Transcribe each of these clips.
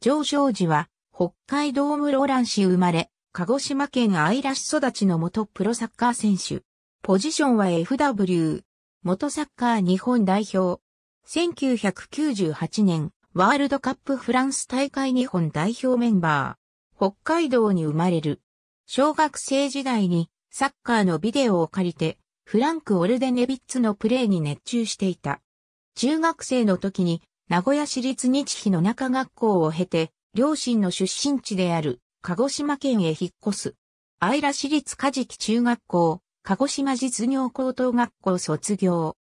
上昇時は、北海道室蘭市生まれ、鹿児島県愛良市育ちの元プロサッカー選手。ポジションは FW。元サッカー日本代表。1998年、ワールドカップフランス大会日本代表メンバー。北海道に生まれる。小学生時代にサッカーのビデオを借りて、フランク・オルデネビッツのプレーに熱中していた。中学生の時に名古屋市立日比の中学校を経て、両親の出身地である鹿児島県へ引っ越す。愛良市立加治木中学校、鹿児島実業高等学校卒業。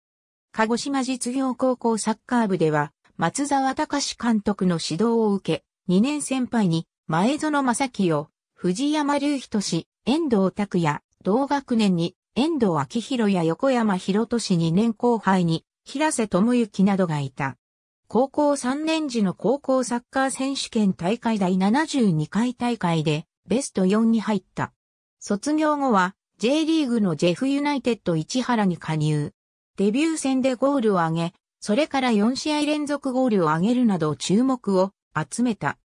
鹿児島実業高校サッカー部では、松沢隆監督の指導を受け、2年先輩に前園正樹を、藤山隆人氏、遠藤拓也、同学年に遠藤昭弘や横山博俊2年後輩に、平瀬智之などがいた。高校3年時の高校サッカー選手権大会第72回大会でベスト4に入った。卒業後は J リーグのジェフユナイテッド市原に加入。デビュー戦でゴールを挙げ、それから4試合連続ゴールを挙げるなど注目を集めた。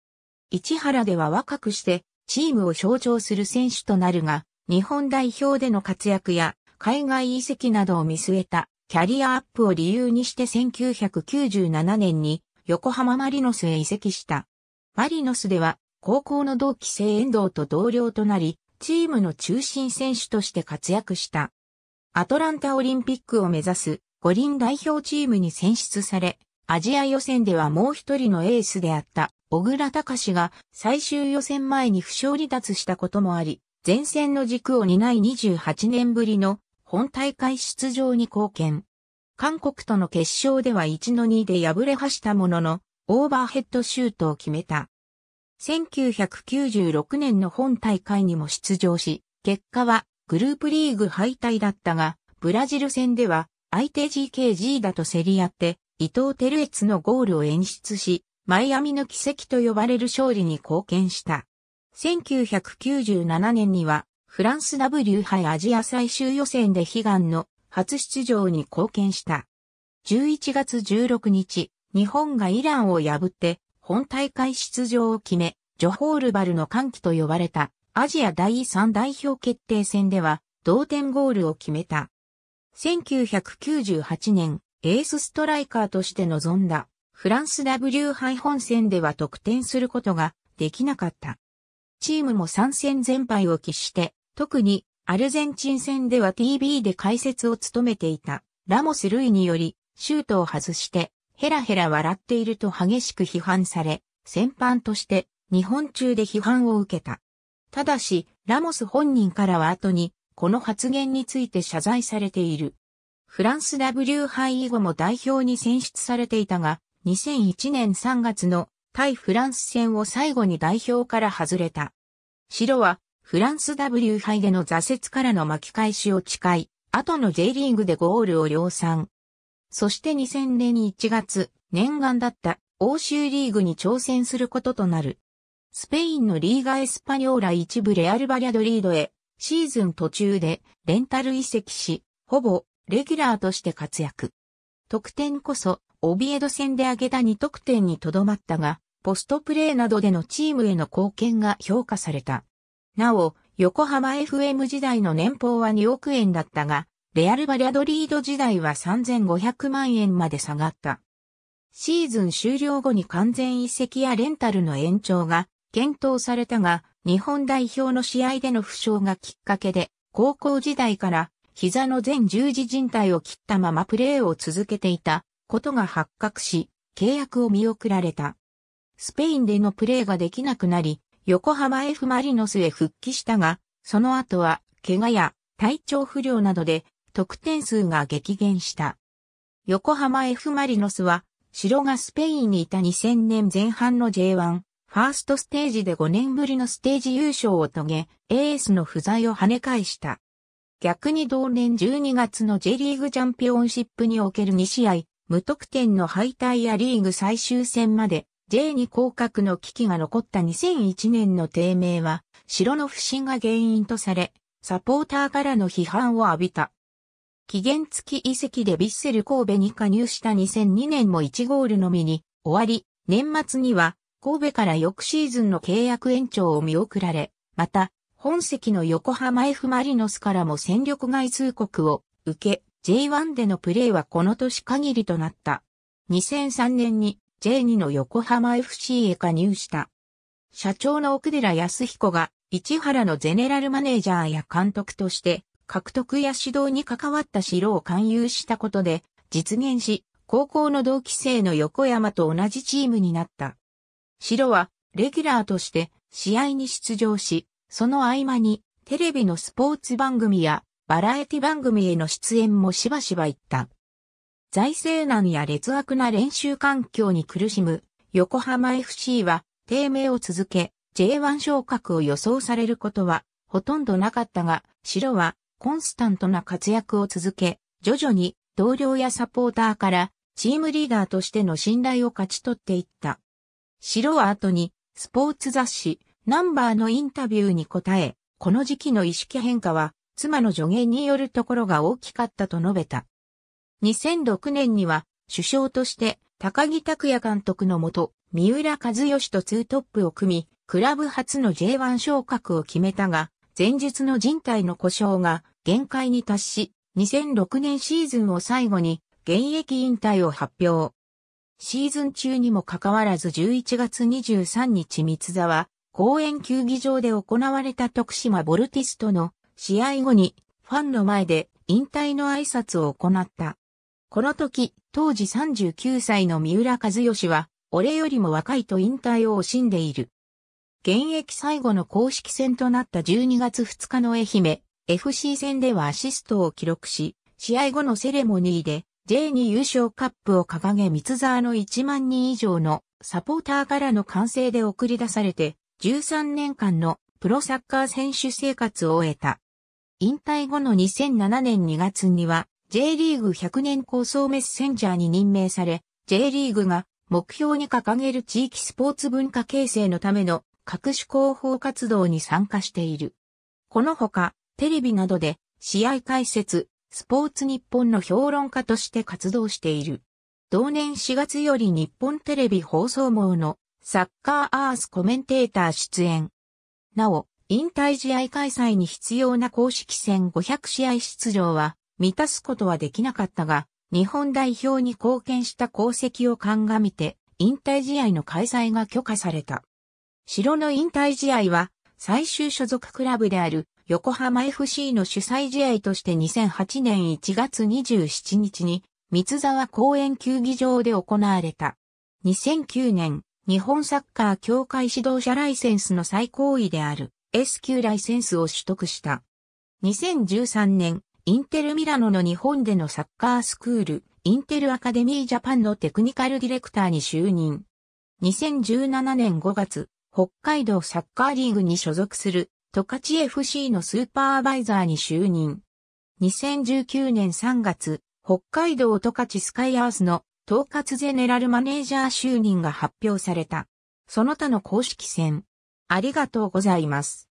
市原では若くしてチームを象徴する選手となるが、日本代表での活躍や海外移籍などを見据えたキャリアアップを理由にして1997年に横浜マリノスへ移籍した。マリノスでは高校の同期生遠藤と同僚となり、チームの中心選手として活躍した。アトランタオリンピックを目指す五輪代表チームに選出され、アジア予選ではもう一人のエースであった小倉隆が最終予選前に負傷離脱したこともあり、前線の軸を担い28年ぶりの本大会出場に貢献。韓国との決勝では1の2で敗れはしたものの、オーバーヘッドシュートを決めた。1996年の本大会にも出場し、結果はグループリーグ敗退だったが、ブラジル戦では相手 GKG だと競り合って、伊藤輝悦のゴールを演出し、マイアミの奇跡と呼ばれる勝利に貢献した。1997年にはフランス W 杯アジア最終予選で悲願の初出場に貢献した。11月16日、日本がイランを破って本大会出場を決め、ジョホールバルの歓喜と呼ばれたアジア第3代表決定戦では同点ゴールを決めた。1998年、エースストライカーとして臨んだフランス W 杯本戦では得点することができなかった。チームも3戦全敗を喫して特にアルゼンチン戦では TV で解説を務めていたラモス・ルイによりシュートを外してヘラヘラ笑っていると激しく批判され、戦犯として日本中で批判を受けた。ただし、ラモス本人からは後に、この発言について謝罪されている。フランス W 杯以後も代表に選出されていたが、2001年3月の対フランス戦を最後に代表から外れた。白はフランス W 杯での挫折からの巻き返しを誓い、後の J リーグでゴールを量産。そして2000年1月、念願だった欧州リーグに挑戦することとなる。スペインのリーガエスパニョーラ一部レアルバリャドリードへ、シーズン途中でレンタル移籍し、ほぼレギュラーとして活躍。得点こそ、オビエド戦で挙げた2得点にとどまったが、ポストプレーなどでのチームへの貢献が評価された。なお、横浜 FM 時代の年俸は2億円だったが、レアル・バリアドリード時代は3500万円まで下がった。シーズン終了後に完全移籍やレンタルの延長が検討されたが、日本代表の試合での負傷がきっかけで、高校時代から膝の全十字靭帯を切ったままプレーを続けていたことが発覚し、契約を見送られた。スペインでのプレーができなくなり、横浜 F マリノスへ復帰したが、その後は、怪我や体調不良などで、得点数が激減した。横浜 F マリノスは、城がスペインにいた2000年前半の J1、ファーストステージで5年ぶりのステージ優勝を遂げ、エースの不在を跳ね返した。逆に同年12月の J リーグチャンピオンシップにおける2試合、無得点の敗退やリーグ最終戦まで J に降格の危機が残った2001年の低迷は、城の不振が原因とされ、サポーターからの批判を浴びた。期限付き移籍でビッセル神戸に加入した2002年も1ゴールのみに終わり、年末には神戸から翌シーズンの契約延長を見送られ、また、本籍の横浜 F マリノスからも戦力外通告を受け、J1 でのプレーはこの年限りとなった。2003年にの横浜 FC へ加入した。社長の奥寺康彦が、市原のゼネラルマネージャーや監督として、獲得や指導に関わった城を勧誘したことで、実現し、高校の同期生の横山と同じチームになった。城は、レギュラーとして、試合に出場し、その合間に、テレビのスポーツ番組や、バラエティ番組への出演もしばしば行った。財政難や劣悪な練習環境に苦しむ横浜 FC は低迷を続け J1 昇格を予想されることはほとんどなかったが白はコンスタントな活躍を続け徐々に同僚やサポーターからチームリーダーとしての信頼を勝ち取っていった。白は後にスポーツ雑誌ナンバーのインタビューに答え、この時期の意識変化は妻の助言によるところが大きかったと述べた。2006年には首相として高木拓也監督のもと、三浦和義とツートップを組み、クラブ初の J1 昇格を決めたが、前述の人体の故障が限界に達し、2006年シーズンを最後に現役引退を発表。シーズン中にもかかわらず11月23日三沢、公園球技場で行われた徳島ボルティスとの試合後にファンの前で引退の挨拶を行った。この時、当時39歳の三浦和義は、俺よりも若いと引退を惜しんでいる。現役最後の公式戦となった12月2日の愛媛 FC 戦ではアシストを記録し、試合後のセレモニーで J2 優勝カップを掲げ三沢の1万人以上のサポーターからの歓声で送り出されて、13年間のプロサッカー選手生活を終えた。引退後の2007年2月には、J リーグ100年構想メッセンジャーに任命され、J リーグが目標に掲げる地域スポーツ文化形成のための各種広報活動に参加している。このほか、テレビなどで試合解説、スポーツ日本の評論家として活動している。同年4月より日本テレビ放送網のサッカーアースコメンテーター出演。なお、引退試合開催に必要な公式戦500試合出場は満たすことはできなかったが、日本代表に貢献した功績を鑑みて、引退試合の開催が許可された。城の引退試合は、最終所属クラブである横浜 FC の主催試合として2008年1月27日に、三沢公園球技場で行われた。2009年、日本サッカー協会指導者ライセンスの最高位である S 級ライセンスを取得した。2013年、インテルミラノの日本でのサッカースクール、インテルアカデミージャパンのテクニカルディレクターに就任。2017年5月、北海道サッカーリーグに所属する、トカチ FC のスーパーバイザーに就任。2019年3月、北海道トカチスカイアースの統括ゼネラルマネージャー就任が発表された。その他の公式戦。ありがとうございます。